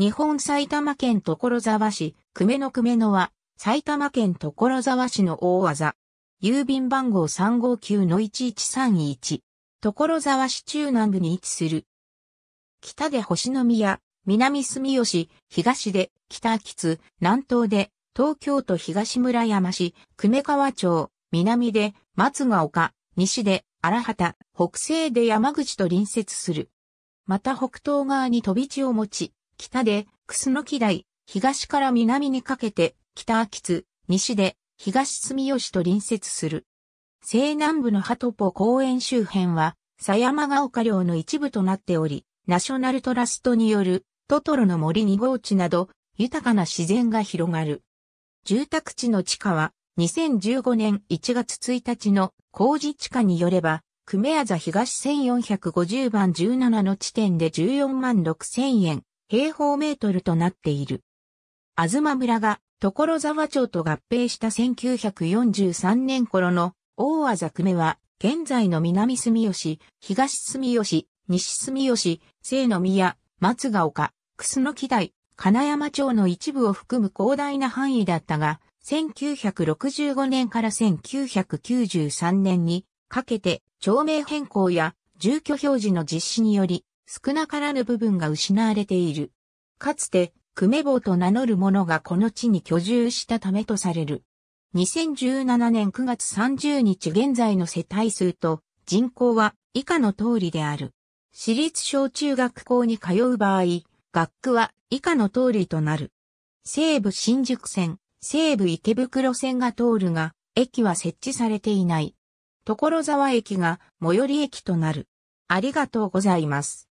日本埼玉県所沢市、久米の久米のは、埼玉県所沢市の大技。郵便番号359-1131。所沢市中南部に位置する。北で星宮、南住吉、東で北吉、津、南東で東京都東村山市、久米川町、南で松ヶ丘、西で荒畑、北西で山口と隣接する。また北東側に飛び地を持ち、北で、楠木台、東から南にかけて、北秋津、西で、東住吉と隣接する。西南部のハトポ公園周辺は、狭山ヶ丘陵の一部となっており、ナショナルトラストによる、トトロの森2号地など、豊かな自然が広がる。住宅地の地価は、2015年1月1日の工事地価によれば、久米あざ東1450番17の地点で14万6000円、平方メートルとなっている。東村が所沢町と合併した1943年頃の大ざ久米は、現在の南住吉、東住吉、西住吉、西宮、松ヶ丘、楠木台、金山町の一部を含む広大な範囲だったが、1965年から1993年にかけて町名変更や住居表示の実施により少なからぬ部分が失われている。かつて、クメボウと名乗る者がこの地に居住したためとされる。2017年9月30日現在の世帯数と人口は以下の通りである。私立小中学校に通う場合、学区は以下の通りとなる。西武新宿線、西武池袋線が通るが、駅は設置されていない。所沢駅が最寄り駅となる。ありがとうございます。